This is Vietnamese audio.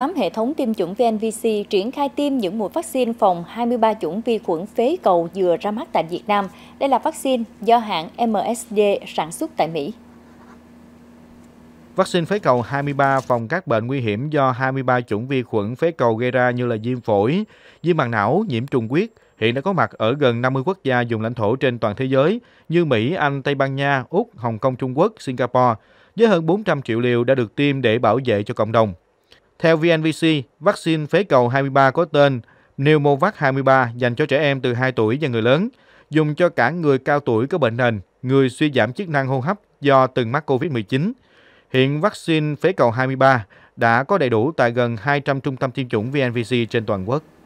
Tám hệ thống tiêm chủng VNVC triển khai tiêm những mũi vaccine phòng 23 chủng vi khuẩn phế cầu vừa ra mắt tại Việt Nam. Đây là vaccine do hãng MSD sản xuất tại Mỹ. Vaccine phế cầu 23 phòng các bệnh nguy hiểm do 23 chủng vi khuẩn phế cầu gây ra như là viêm phổi, viêm màng não, nhiễm trùng huyết, hiện đã có mặt ở gần 50 quốc gia dùng lãnh thổ trên toàn thế giới như Mỹ, Anh, Tây Ban Nha, Úc, Hồng Kông, Trung Quốc, Singapore, với hơn 400 triệu liều đã được tiêm để bảo vệ cho cộng đồng. Theo VNVC, vaccine phế cầu 23 có tên Pneumovac 23 dành cho trẻ em từ 2 tuổi và người lớn, dùng cho cả người cao tuổi có bệnh nền, người suy giảm chức năng hô hấp do từng mắc COVID-19. Hiện vaccine phế cầu 23 đã có đầy đủ tại gần 200 trung tâm tiêm chủng VNVC trên toàn quốc.